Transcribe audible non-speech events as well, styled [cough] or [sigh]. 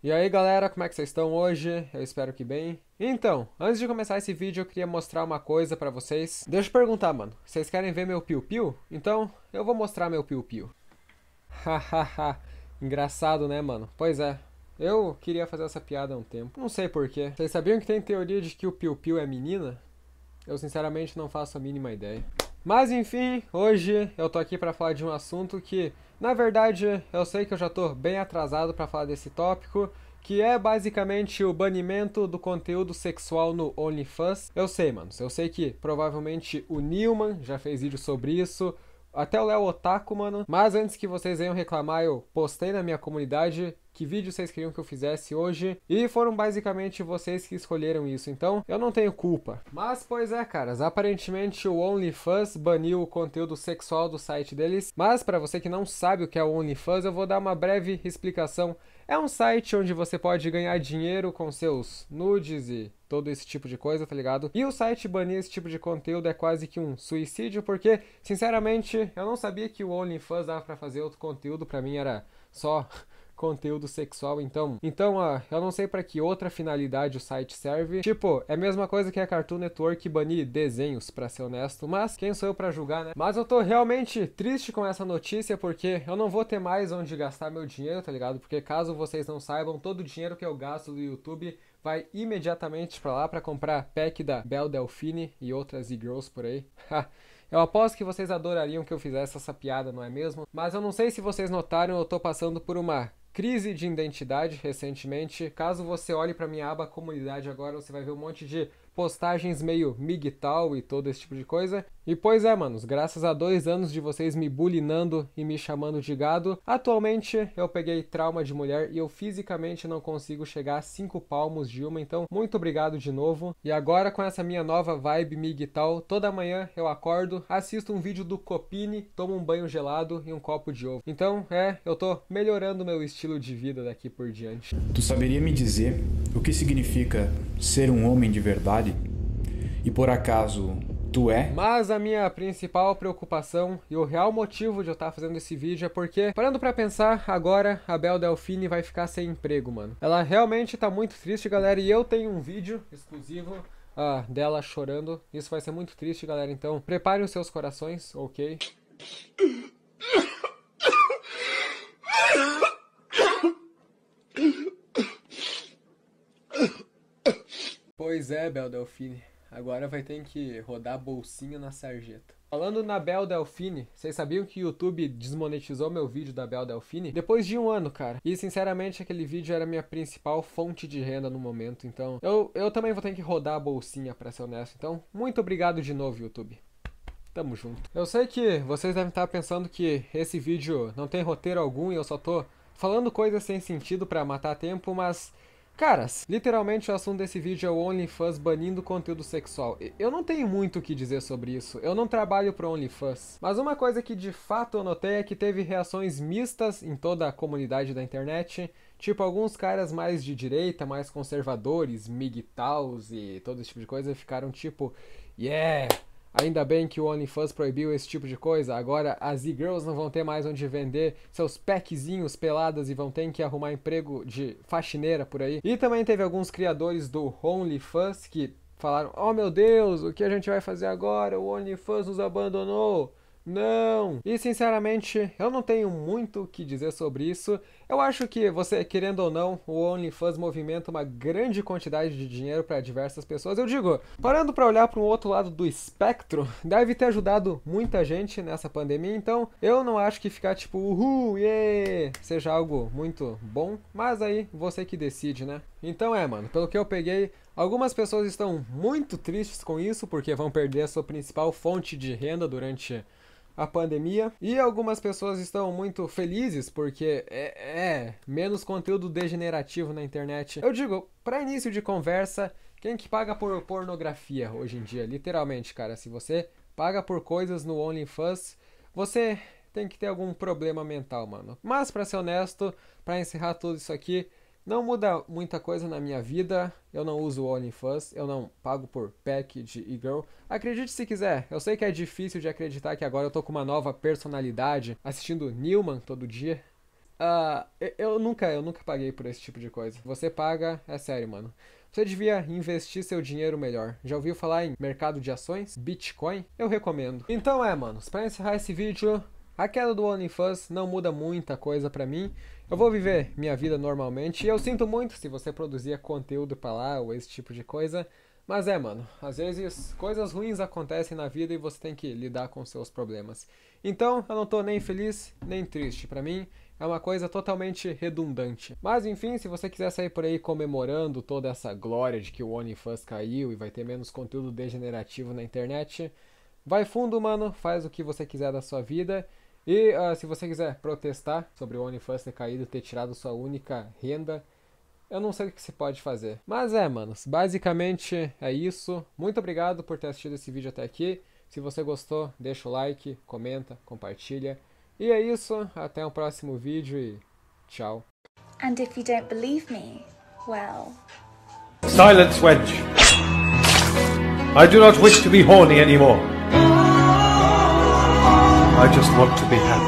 E aí galera, como é que vocês estão hoje? Eu espero que bem. Então, antes de começar esse vídeo eu queria mostrar uma coisa pra vocês. Deixa eu perguntar, mano, vocês querem ver meu piu-piu? Então, eu vou mostrar meu piu-piu. Hahaha, engraçado né, mano? Pois é, eu queria fazer essa piada há um tempo. Não sei porquê. Vocês sabiam que tem teoria de que o piu-piu é menina? Eu sinceramente não faço a mínima ideia. Mas enfim, hoje eu tô aqui pra falar de um assunto que na verdade, eu sei que eu já estou bem atrasado para falar desse tópico, que é basicamente o banimento do conteúdo sexual no OnlyFans. Eu sei, mano, eu sei que provavelmente o Newman já fez vídeo sobre isso, até o Léo Otaku, mano. Mas antes que vocês venham reclamar, eu postei na minha comunidade que vídeo vocês queriam que eu fizesse hoje. E foram basicamente vocês que escolheram isso, então eu não tenho culpa. Mas, pois é, caras, aparentemente o OnlyFans baniu o conteúdo sexual do site deles. Mas, para você que não sabe o que é o OnlyFans, eu vou dar uma breve explicação. É um site onde você pode ganhar dinheiro com seus nudes e todo esse tipo de coisa, tá ligado? E o site banir esse tipo de conteúdo é quase que um suicídio, porque, sinceramente, eu não sabia que o OnlyFans dava para fazer outro conteúdo, para mim era só conteúdo sexual, então. Então, ah, eu não sei para que outra finalidade o site serve. Tipo, é a mesma coisa que a Cartoon Network banir desenhos, para ser honesto, mas quem sou eu para julgar, né? Mas eu tô realmente triste com essa notícia porque eu não vou ter mais onde gastar meu dinheiro, tá ligado? Porque caso vocês não saibam, todo o dinheiro que eu gasto do YouTube vai imediatamente para lá para comprar pack da Bel Delfini e outras e-girls por aí. [laughs] Eu aposto que vocês adorariam que eu fizesse essa piada, não é mesmo? Mas eu não sei se vocês notaram, eu tô passando por uma crise de identidade recentemente. Caso você olhe para minha aba comunidade agora, você vai ver um monte de postagens meio migtal e todo esse tipo de coisa. E pois é, manos, graças a dois anos de vocês me bulinando e me chamando de gado, atualmente eu peguei trauma de mulher e eu fisicamente não consigo chegar a cinco palmos de uma, então muito obrigado de novo. E agora com essa minha nova vibe migtal, toda manhã eu acordo, assisto um vídeo do Copini, tomo um banho gelado e um copo de ovo. Então, é, eu tô melhorando meu estilo de vida daqui por diante. Tu saberia me dizer o que significa ser um homem de verdade? E por acaso tu é? Mas a minha principal preocupação e o real motivo de eu estar fazendo esse vídeo é porque, parando para pensar, agora a Bel Delfine vai ficar sem emprego, mano. Ela realmente tá muito triste, galera, e eu tenho um vídeo exclusivo ah, dela chorando. Isso vai ser muito triste, galera. Então, preparem os seus corações, ok? [coughs] Pois é, Bel Delfine. Agora vai ter que rodar bolsinha na sarjeta. Falando na Bel Delfine, vocês sabiam que o YouTube desmonetizou meu vídeo da Bel Delfine? Depois de um ano, cara. E sinceramente, aquele vídeo era minha principal fonte de renda no momento, então eu, eu também vou ter que rodar a bolsinha, pra ser honesto. Então, muito obrigado de novo, YouTube. Tamo junto. Eu sei que vocês devem estar pensando que esse vídeo não tem roteiro algum e eu só tô falando coisas sem sentido para matar tempo, mas Caras, literalmente o assunto desse vídeo é o OnlyFans banindo conteúdo sexual. Eu não tenho muito o que dizer sobre isso, eu não trabalho pro OnlyFans. Mas uma coisa que de fato eu notei é que teve reações mistas em toda a comunidade da internet. Tipo, alguns caras mais de direita, mais conservadores, migtaus e todo esse tipo de coisa ficaram tipo, yeah, Ainda bem que o OnlyFans proibiu esse tipo de coisa, agora as e-girls não vão ter mais onde vender seus packzinhos peladas e vão ter que arrumar emprego de faxineira por aí. E também teve alguns criadores do OnlyFans que falaram: Oh meu Deus, o que a gente vai fazer agora? O OnlyFans nos abandonou. Não! E sinceramente, eu não tenho muito o que dizer sobre isso. Eu acho que você, querendo ou não, o OnlyFans movimenta uma grande quantidade de dinheiro para diversas pessoas. Eu digo, parando para olhar para um outro lado do espectro, [laughs] deve ter ajudado muita gente nessa pandemia, então eu não acho que ficar tipo, uhul, yeah, seja algo muito bom, mas aí você que decide, né? Então é, mano, pelo que eu peguei, Algumas pessoas estão muito tristes com isso porque vão perder a sua principal fonte de renda durante a pandemia. E algumas pessoas estão muito felizes porque é, é menos conteúdo degenerativo na internet. Eu digo, para início de conversa, quem que paga por pornografia hoje em dia? Literalmente, cara, se você paga por coisas no OnlyFans, você tem que ter algum problema mental, mano. Mas para ser honesto, para encerrar tudo isso aqui, não muda muita coisa na minha vida, eu não uso OnlyFans, eu não pago por pack de e-girl. Acredite se quiser, eu sei que é difícil de acreditar que agora eu tô com uma nova personalidade, assistindo Newman todo dia. Uh, eu, nunca, eu nunca paguei por esse tipo de coisa. Você paga, é sério, mano. Você devia investir seu dinheiro melhor. Já ouviu falar em mercado de ações? Bitcoin? Eu recomendo. Então é, mano. para encerrar esse vídeo, a queda do OnlyFans não muda muita coisa para mim. Eu vou viver minha vida normalmente. E eu sinto muito se você produzia conteúdo pra lá ou esse tipo de coisa. Mas é, mano, às vezes coisas ruins acontecem na vida e você tem que lidar com seus problemas. Então, eu não tô nem feliz, nem triste. Para mim, é uma coisa totalmente redundante. Mas enfim, se você quiser sair por aí comemorando toda essa glória de que o OnlyFans caiu e vai ter menos conteúdo degenerativo na internet, vai fundo, mano, faz o que você quiser da sua vida. E uh, se você quiser protestar sobre o OnlyFans ter caído, ter tirado sua única renda, eu não sei o que se pode fazer. Mas é, manos, basicamente é isso. Muito obrigado por ter assistido esse vídeo até aqui. Se você gostou, deixa o like, comenta, compartilha. E é isso, até o próximo vídeo e tchau. And if you don't believe me, well... Silence, wench. I do not wish to be horny anymore. I just want to be happy.